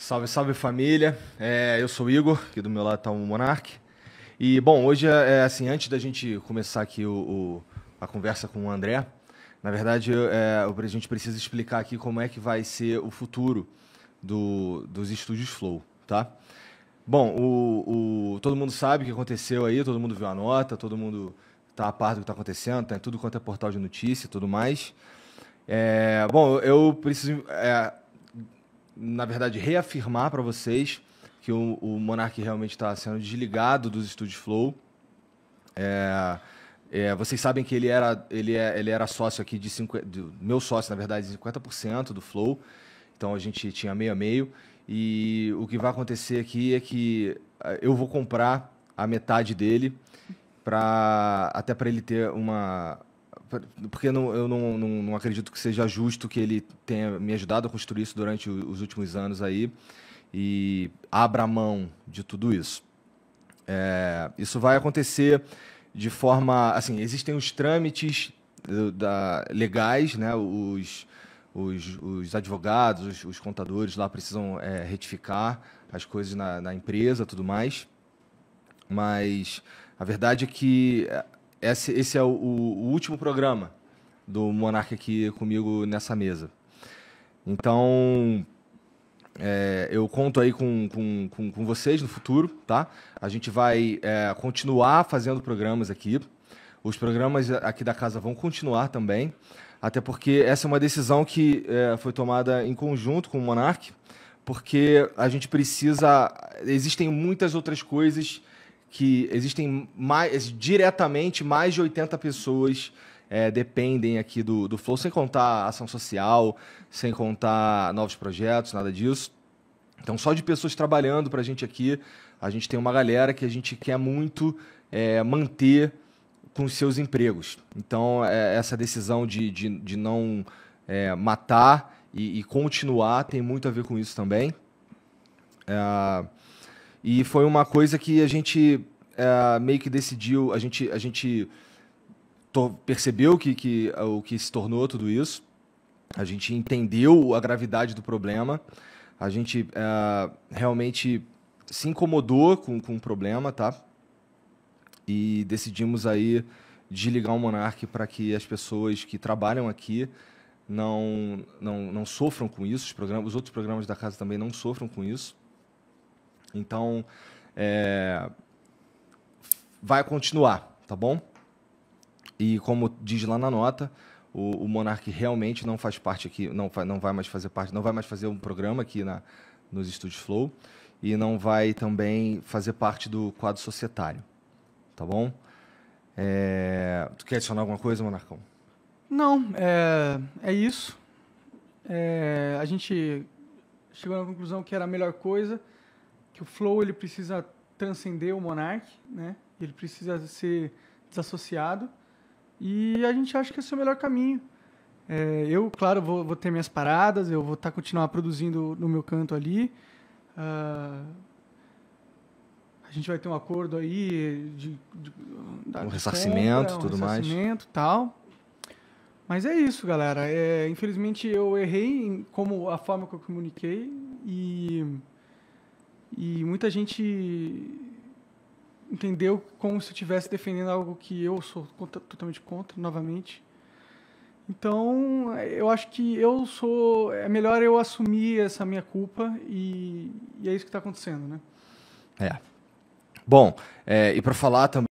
Salve, salve família. É, eu sou o Igor, aqui do meu lado está o Monark. E, bom, hoje, é, é, assim, antes da gente começar aqui o, o a conversa com o André, na verdade, é, a gente precisa explicar aqui como é que vai ser o futuro do, dos estúdios Flow, tá? Bom, o, o, todo mundo sabe o que aconteceu aí, todo mundo viu a nota, todo mundo está a par do que está acontecendo, tá em tudo quanto é portal de notícia e tudo mais. É, bom, eu preciso... É, na verdade, reafirmar para vocês que o, o Monark realmente está sendo desligado dos estúdios Flow. É, é, vocês sabem que ele era, ele, é, ele era sócio aqui de 50%, meu sócio, na verdade, de 50% do Flow. Então a gente tinha meio a meio. E o que vai acontecer aqui é que é, eu vou comprar a metade dele para até para ele ter uma, porque eu, não, eu não, não, não, acredito que seja justo que ele tenha me ajudado a construir isso durante os últimos anos aí e abra mão de tudo isso. É, isso vai acontecer de forma, assim, existem os trâmites uh, da, legais, né? Os, os, os advogados, os, os, contadores lá precisam é, retificar as coisas na, na empresa, tudo mais. Mas a verdade é que esse, esse é o, o, último programa do Monarca aqui comigo nessa mesa. Então, é, eu conto aí com, com, com, com, vocês no futuro, tá? A gente vai é, continuar fazendo programas aqui. Os programas aqui da casa vão continuar também, até porque essa é uma decisão que é, foi tomada em conjunto com o Monarque porque a gente precisa. Existem muitas outras coisas que existem mais, diretamente mais de 80 pessoas é, dependem aqui do, do Flow, sem contar ação social, sem contar novos projetos, nada disso. Então, só de pessoas trabalhando para a gente aqui, a gente tem uma galera que a gente quer muito é, manter com seus empregos. Então, é, essa decisão de, de, de não é, matar e, e, continuar tem muito a ver com isso também. É, e foi uma coisa que a gente é, meio que decidiu, a gente, a gente percebeu que, que, é, o que se tornou tudo isso, a gente entendeu a gravidade do problema, a gente é, realmente se incomodou com, com o problema, tá? E decidimos aí desligar o Monark para que as pessoas que trabalham aqui não, não, não sofram com isso, os, programas, os outros programas da casa também não sofram com isso. Então, é, vai continuar, tá bom? E como diz lá na nota, o, o Monark realmente não faz parte aqui, não, não vai mais fazer parte, não vai mais fazer um programa aqui na, nos estúdios Flow e não vai também fazer parte do quadro societário, tá bom? É, tu quer adicionar alguma coisa, Monarcão? Não, é, é isso. É, a gente chegou na conclusão que era a melhor coisa que o flow ele precisa transcender o monarque, né? Ele precisa ser desassociado. E a gente acha que esse é o melhor caminho. É, eu, claro, vou, vou, ter minhas paradas, eu vou tá, continuar produzindo no meu canto ali. Uh, a gente vai ter um acordo aí de, de, de um ressarcimento, compra, tudo um ressarcimento, mais. tal. Mas é isso, galera. É, infelizmente eu errei em como a forma que eu comuniquei e e muita gente entendeu como se eu estivesse defendendo algo que eu sou contra, totalmente contra, novamente. Então, eu acho que eu sou. É melhor eu assumir essa minha culpa e, e é isso que está acontecendo, né? É. Bom, é, e para falar também.